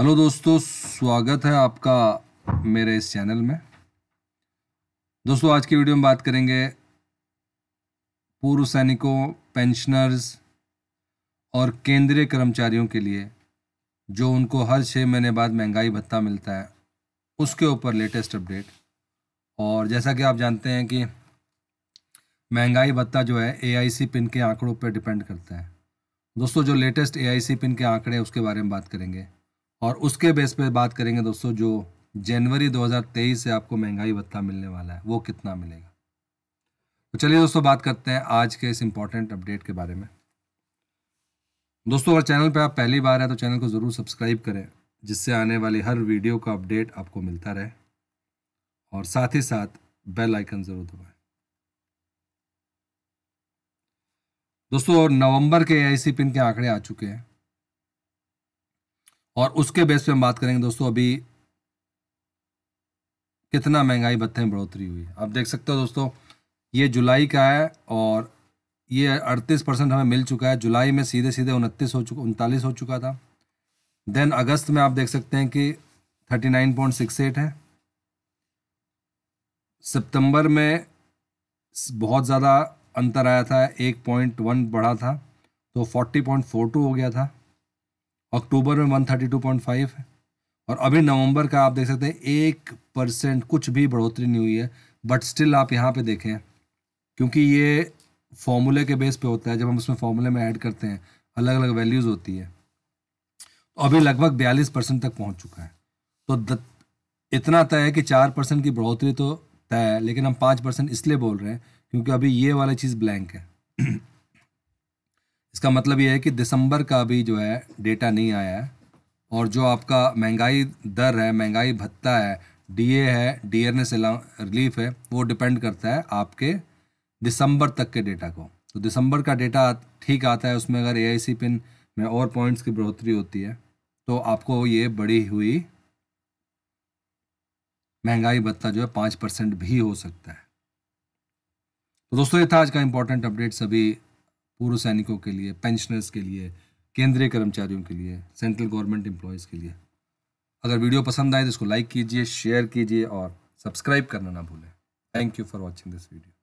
hello दोस्तों स्वागत है आपका मेरे इस चैनल में दोस्तों आज की वीडियो में बात करेंगे पूर्व सैनिकों पेंशनर्स और केंद्रीय कर्मचारियों के लिए जो उनको हर छः महीने बाद महंगाई भत्ता मिलता है उसके ऊपर लेटेस्ट अपडेट और जैसा कि आप जानते हैं कि महंगाई भत्ता जो है एआईसी पिन के आंकड़ों पर डिपेंड करता है दोस्तों जो लेटेस्ट एआईसी पिन के आंकड़े हैं उसके बारे में बात करेंगे और उसके बेस पे बात करेंगे दोस्तों जो जनवरी 2023 से आपको महंगाई भत्ता मिलने वाला है वो कितना मिलेगा तो चलिए दोस्तों बात करते हैं आज के इस इंपॉर्टेंट अपडेट के बारे में दोस्तों अगर चैनल पर आप पहली बार हैं तो चैनल को ज़रूर सब्सक्राइब करें जिससे आने वाली हर वीडियो का अपडेट आपको मिलता रहे और साथ ही साथ बेल आइकन ज़रूर दबाएं दोस्तों नवंबर के ए पिन के आंकड़े आ चुके हैं और उसके बेस पे हम बात करेंगे दोस्तों अभी कितना महंगाई भत्ते में बढ़ोतरी हुई आप देख सकते हो दोस्तों ये जुलाई का है और ये अड़तीस परसेंट हमें मिल चुका है जुलाई में सीधे सीधे उनतीस हो चुका उनतालीस हो चुका था देन अगस्त में आप देख सकते हैं कि thirty nine point six eight है सितंबर में बहुत ज़्यादा अंतर आया था एक पॉइंट वन बढ़ा था तो फोर्टी पॉइंट फोर टू हो गया था अक्टूबर में one thirty two point five है और अभी नवंबर का आप देख सकते हैं एक परसेंट कुछ भी बढ़ोतरी नहीं हुई है बट स्टिल आप यहाँ पे देखें क्योंकि ये फॉर्मूले के बेस पे होता है जब हम उसमें फॉर्मूले में ऐड करते हैं अलग अलग वैल्यूज़ होती है तो अभी लगभग बयालीस परसेंट तक पहुँच चुका है तो द, इतना तय है कि चार परसेंट की बढ़ोतरी तो तय है लेकिन हम पाँच परसेंट इसलिए बोल रहे हैं क्योंकि अभी ये वाला चीज़ ब्लैंक है इसका मतलब ये है कि दिसंबर का भी जो है डेटा नहीं आया है और जो आपका महंगाई दर है महंगाई भत्ता है डीए है डीएनएस रिलीफ है वो डिपेंड करता है आपके दिसंबर तक के डेटा को तो दिसंबर का डेटा ठीक आता है उसमें अगर ए पिन में और पॉइंट्स की बढ़ोतरी होती है तो आपको ये बढ़ी हुई महंगाई भत्ता जो है पाँच परसेंट भी हो सकता है तो दोस्तों ये था आज का इम्पोर्टेंट अपडेट सभी पूर्व सैनिकों के लिए पेंशनर्स के लिए केंद्रीय कर्मचारियों के लिए सेंट्रल गवर्नमेंट एम्प्लॉयज़ के लिए अगर वीडियो पसंद आए तो इसको लाइक कीजिए शेयर कीजिए और सब्सक्राइब करना ना भूलें thank you for watching this video